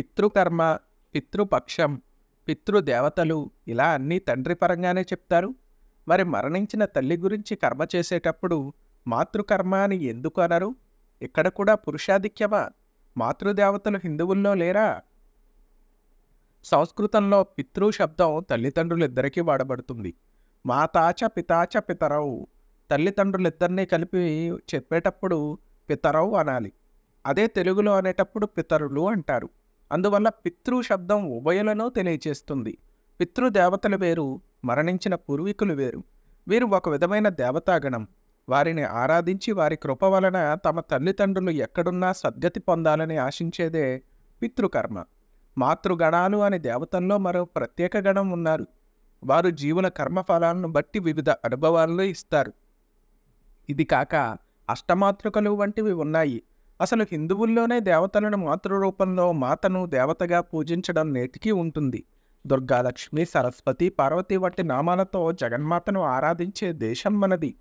పితృకర్మ పితృపక్షం పితృదేవతలు ఇలా అన్నీ తండ్రి పరంగానే చెప్తారు మరి మరణించిన తల్లి గురించి కర్మ చేసేటప్పుడు మాతృకర్మ అని ఎందుకు అనరు ఇక్కడ కూడా పురుషాధిక్యమా మాతృదేవతలు హిందువుల్లో లేరా సంస్కృతంలో పితృ శబ్దం తల్లిదండ్రులిద్దరికీ వాడబడుతుంది మాతాచ పితాచ పితరవు తల్లిదండ్రులిద్దరినీ కలిపి చెప్పేటప్పుడు పితరవు అనాలి అదే తెలుగులో అనేటప్పుడు పితరులు అంటారు అందువల్ల పితృ శబ్దం ఉభయలను తెలియచేస్తుంది పితృదేవతల వేరు మరణించిన పూర్వీకులు వేరు వీరు ఒక విధమైన దేవతాగణం వారిని ఆరాధించి వారి కృప వలన తమ తల్లిదండ్రులు ఎక్కడున్నా సద్గతి పొందాలని ఆశించేదే పితృకర్మ మాతృగణాలు అనే దేవతల్లో మరో ప్రత్యేక గణం ఉన్నారు వారు జీవుల కర్మఫలాలను బట్టి వివిధ అనుభవాలను ఇస్తారు ఇది కాక అష్టమాతృకలు వంటివి ఉన్నాయి అసలు హిందువుల్లోనే దేవతలను మాతృరూపంలో మాతను దేవతగా పూజించడం నేటికీ ఉంటుంది దుర్గాలక్ష్మి సరస్వతి పార్వతి వంటి నామాలతో జగన్మాతను ఆరాధించే దేశం మనది